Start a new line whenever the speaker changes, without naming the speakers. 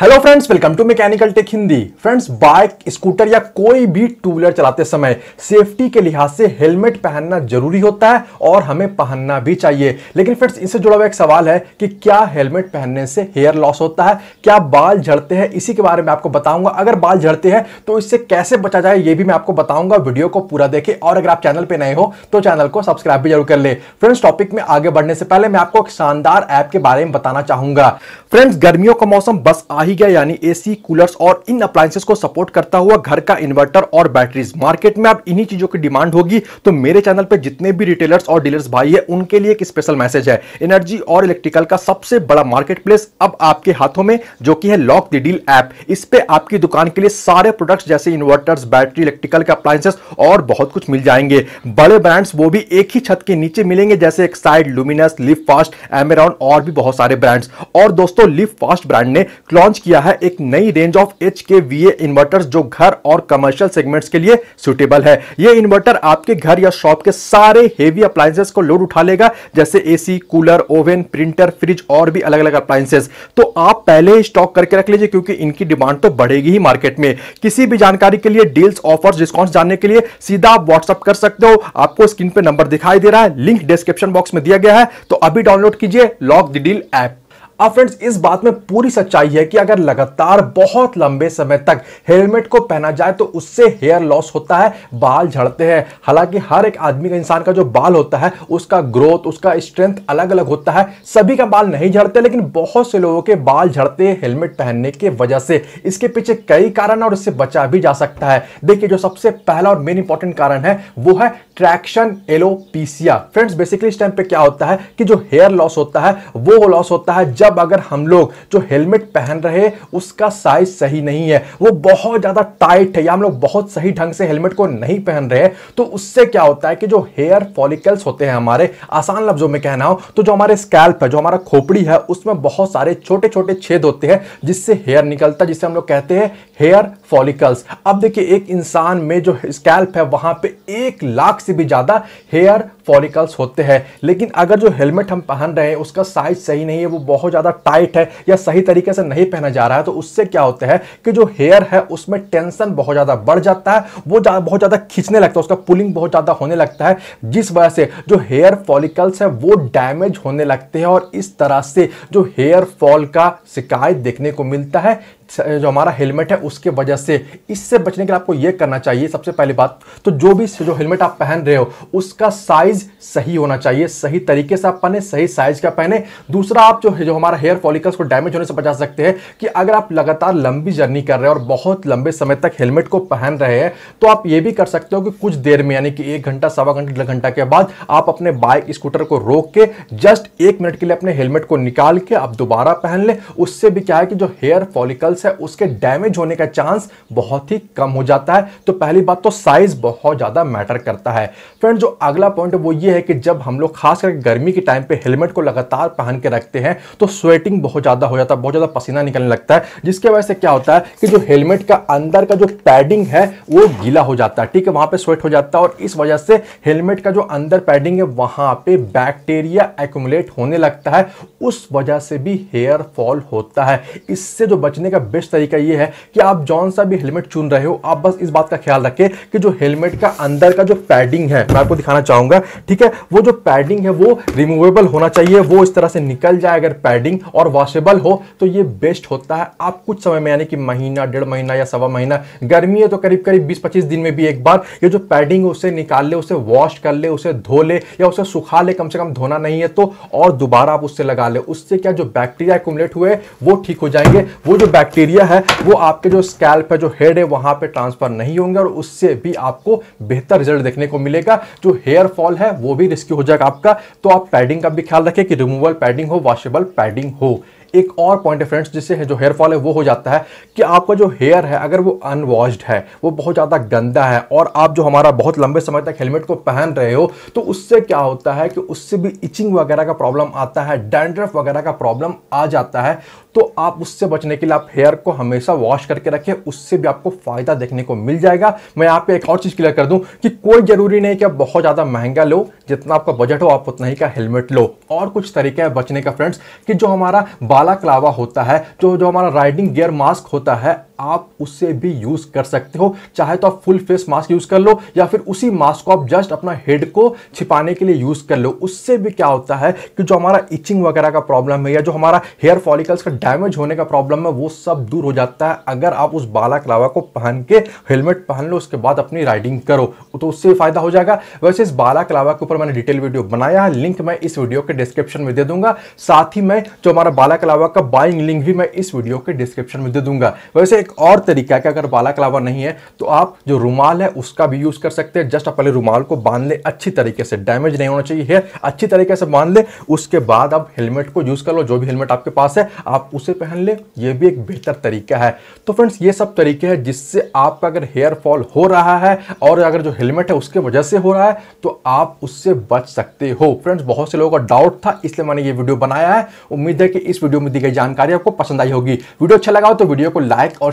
hello friends welcome to mechanical tech Hindi friends bike scooter या कोई भी टू व्हीलर चलाते समय सेफ्टी के लिहाज से हेलमेट पहनना जरूरी होता है और हमें पहनना भी चाहिए लेकिन फ्रेंड्स इससे जुड़ा हुआ एक सवाल है कि क्या हेलमेट पहनने से हेयर लॉस होता है क्या बाल झड़ते हैं इसी के बारे में आपको बताऊंगा अगर बाल झड़ते हैं तो इससे कैसे बचा जाए ये भी मैं आपको बताऊंगा वीडियो को पूरा देखे और अगर आप चैनल पर नए हो तो चैनल को सब्सक्राइब भी जरूर कर ले फ्रेंड्स टॉपिक में आगे बढ़ने से पहले मैं आपको एक शानदार ऐप के बारे में बताना चाहूंगा फ्रेंड्स गर्मियों का मौसम बस आ ही गया यानी एसी कूलर्स और इन अप्लायंसेस को सपोर्ट करता हुआ घर का इन्वर्टर और बैटरीज मार्केट में अब इन्हीं चीजों की डिमांड होगी तो मेरे चैनल पर जितने भी रिटेलर्स और डीलर्स भाई है उनके लिए एक स्पेशल मैसेज है एनर्जी और इलेक्ट्रिकल का सबसे बड़ा मार्केट प्लेस अब आपके हाथों में जो कि है लॉक द डील ऐप इस पे आपकी दुकान के लिए सारे प्रोडक्ट्स जैसे इन्वर्टर्स बैटरी इलेक्ट्रिकल के अप्लायंसेस और बहुत कुछ मिल जाएंगे बड़े ब्रांड्स वो भी एक ही छत के नीचे मिलेंगे जैसे Exide Luminous Livfast Amaron और भी बहुत सारे ब्रांड्स और दोस्तों लिफ फास्ट ब्रांड ने लॉन्च किया है एक नई range of H K V A inverter जो घर और कमर्शियल सेगमेंट्स के लिए सुटेबल है ये इन्वर्टर आपके घर या शॉप के सारे हेवी अप्लायंसेस को लोड उठा लेगा जैसे AC cooler oven printer fridge और भी अलग अलग अप्लायंसेस तो आप पहले ही स्टॉक करके रख लीजिए क्योंकि इनकी डिमांड तो बढ़ेगी ही मार्केट में किसी भी जानकारी के लिए डील्स ऑफर डिस्काउंट जानने के लिए सीधा आप व्हाट्सअप कर सकते हो आपको स्क्रीन पर नंबर दिखाई दे रहा है लिंक डिस्क्रिप्शन बॉक्स में दिया गया है तो अभी डाउनलोड कीजिए लॉक द डील ऐप अब फ्रेंड्स इस बात में पूरी सच्चाई है कि अगर लगातार बहुत लंबे समय तक हेलमेट को पहना जाए तो उससे हेयर लॉस होता है बाल झड़ते हैं हालांकि हर एक आदमी का इंसान का जो बाल होता है उसका ग्रोथ उसका स्ट्रेंथ अलग अलग होता है सभी का बाल नहीं झड़ते लेकिन बहुत से लोगों के बाल झड़ते हैं हेलमेट पहनने की वजह से इसके पीछे कई कारण और इससे बचा भी जा सकता है देखिए जो सबसे पहला और मेन इंपॉर्टेंट कारण है वो है ट्रैक्शन एलोपीसिया फ्रेंड्स बेसिकली इस टाइम पे क्या होता है कि जो हेयर लॉस होता है वो लॉस होता है जब मतलब अगर हम लोग जो हेलमेट पहन रहे उसका साइज सही नहीं है वो बहुत ज़्यादा टाइट है या हम लोग बहुत सही ढंग से हेलमेट को नहीं पहन रहे तो उससे क्या होता है कि जो हेयर फॉलिकल्स होते हैं हमारे आसान लफ्जों में कहना हो तो जो हमारे स्कैल्प है जो हमारा खोपड़ी है उसमें बहुत सारे छोटे छोटे छेद होते हैं जिससे हेयर निकलता है जिसे हम लोग कहते हैं हेयर फॉलिकल्स अब देखिए एक इंसान में जो स्कैल्प है वहां पे एक लाख से भी ज़्यादा हेयर फॉलिकल्स होते हैं लेकिन अगर जो हेलमेट हम पहन रहे हैं उसका साइज सही नहीं है वो बहुत ज़्यादा टाइट है या सही तरीके से नहीं पहना जा रहा है तो उससे क्या होता है कि जो हेयर है उसमें टेंशन बहुत ज़्यादा बढ़ जाता है वो जा, बहुत ज़्यादा खींचने लगता है उसका पुलिंग बहुत ज़्यादा होने लगता है जिस वजह से जो हेयर फॉलिकल्स है वो डैमेज होने लगते हैं और इस तरह से जो हेयर फॉल का शिकायत देखने को मिलता है जो हमारा हेलमेट है उसके वजह से इससे बचने के लिए आपको यह करना चाहिए सबसे पहली बात तो जो भी जो हेलमेट आप पहन रहे हो उसका साइज सही होना चाहिए सही तरीके से आप पहने सही साइज का पहने दूसरा आप जो जो हमारा हेयर फॉलिकल्स को डैमेज होने से बचा सकते हैं कि अगर आप लगातार लंबी जर्नी कर रहे हैं और बहुत लंबे समय तक हेलमेट को पहन रहे हैं तो आप ये भी कर सकते हो कि कुछ देर में यानी कि एक घंटा सवा घंटे डेढ़ घंटा के बाद आप अपने बाइक स्कूटर को रोक के जस्ट एक मिनट के लिए अपने हेलमेट को निकाल के आप दोबारा पहन लें उससे भी क्या है कि जो हेयर फॉलिकल्स सेल्स है उसके डैमेज होने का चांस बहुत ही कम हो जाता है तो पहली बात तो साइज बहुत ज़्यादा मैटर करता है फ्रेंड जो अगला पॉइंट वो ये है कि जब हम लोग खास करके गर्मी के टाइम पे हेलमेट को लगातार पहन के रखते हैं तो स्वेटिंग बहुत ज़्यादा हो जाता है बहुत ज़्यादा पसीना निकलने लगता है जिसके वजह से क्या होता है कि जो हेलमेट का अंदर का जो पैडिंग है वो गीला हो जाता है ठीक है वहां पर स्वेट हो जाता है और इस वजह से हेलमेट का जो अंदर पैडिंग है वहां पर बैक्टीरिया एकुमुलेट होने लगता है उस वजह से भी हेयर फॉल होता है इससे जो बचने का बेस्ट तरीका ये है कि आप जौन सा भी हेलमेट चुन रहे हो आप बस इस बात का ख्याल रखें कि जो हेलमेट का अंदर का जो पैडिंग है मैं आपको दिखाना चाहूंगा ठीक है वो जो पैडिंग है वो रिमूवेबल होना चाहिए वो इस तरह से निकल जाए अगर पैडिंग और वॉशेबल हो तो ये बेस्ट होता है आप कुछ समय में यानी कि महीना डेढ़ महीना या सवा महीना गर्मी है तो करीब करीब बीस पच्चीस दिन में भी एक बार ये जो पैडिंग है उसे निकाल ले उसे वॉश कर ले उसे धो ले या उसे सुखा ले कम से कम धोना नहीं है तो और दोबारा आप उससे लगा ले उससे क्या जो बैक्टीरिया एकुमलेट हुए वो ठीक हो जाएंगे वो जो बैक्टीरिया बैक्टीरिया है वो आपके जो स्कैल्प है जो हेड है वहां पर ट्रांसफ़र नहीं होंगे और उससे भी आपको बेहतर रिजल्ट देखने को मिलेगा जो हेयर फॉल है वो भी रिस्क्यू हो जाएगा आपका तो आप पैडिंग का भी ख्याल रखें कि रिमूवल पैडिंग हो वॉशेबल पैडिंग हो एक और पॉइंट है फ्रेंड्स जिससे जो हेयर फॉल है वो हो जाता है कि आपका जो हेयर है अगर वो अनवॉश्ड है वो बहुत ज़्यादा गंदा है और आप जो हमारा बहुत लंबे समय तक हेलमेट को पहन रहे हो तो उससे क्या होता है कि उससे भी इचिंग वगैरह का प्रॉब्लम आता है डैंड्रफ वगैरह का प्रॉब्लम आ जाता है तो आप उससे बचने के लिए आप हेयर को हमेशा वॉश करके रखें उससे भी आपको फ़ायदा देखने को मिल जाएगा मैं यहाँ एक और चीज़ क्लियर कर दूं कि कोई ज़रूरी नहीं कि आप बहुत ज़्यादा महंगा लो जितना आपका बजट हो आप उतना ही का हेलमेट लो और कुछ तरीका है बचने का फ्रेंड्स कि जो हमारा बालाकलावा होता है जो जो हमारा राइडिंग गियर मास्क होता है आप उससे भी यूज कर सकते हो चाहे तो आप फुल फेस मास्क यूज कर लो या फिर उसी मास्क को आप जस्ट अपना हेड को छिपाने के लिए यूज कर लो उससे भी क्या होता है कि जो हमारा इचिंग वगैरह का प्रॉब्लम है या जो हमारा हेयर फॉलिकल्स का डैमेज होने का प्रॉब्लम है वो सब दूर हो जाता है अगर आप उस बाला कलावा को पहन के हेलमेट पहन लो उसके बाद अपनी राइडिंग करो तो उससे फायदा हो जाएगा वैसे इस बाला कलावा के ऊपर मैंने डिटेल वीडियो बनाया है लिंक मैं इस वीडियो के डिस्क्रिप्शन में दे दूंगा साथ ही मैं जो हमारा बाला कलावा का बाइंग लिंक भी मैं इस वीडियो के डिस्क्रिप्शन में दे दूंगा वैसे एक एक और तरीका है कि अगर बालाकलावा नहीं है तो आप जो रुमाल है उसका भी यूज़ कर सकते हैं जस्ट आप पहले रुमाल को बांध ले अच्छी तरीके से डैमेज नहीं होना चाहिए हेयर अच्छी तरीके से बांध ले उसके बाद आप हेलमेट को यूज़ कर लो जो भी हेलमेट आपके पास है आप उसे पहन ले ये भी एक बेहतर तरीका है तो फ्रेंड्स ये सब तरीके हैं जिससे आपका अगर हेयर फॉल हो रहा है और अगर जो हेलमेट है उसके वजह से हो रहा है तो आप उससे बच सकते हो फ्रेंड्स बहुत से लोगों का डाउट था इसलिए मैंने ये वीडियो बनाया है उम्मीद है कि इस वीडियो में दी गई जानकारी आपको पसंद आई होगी वीडियो अच्छा लगा हो तो वीडियो को लाइक और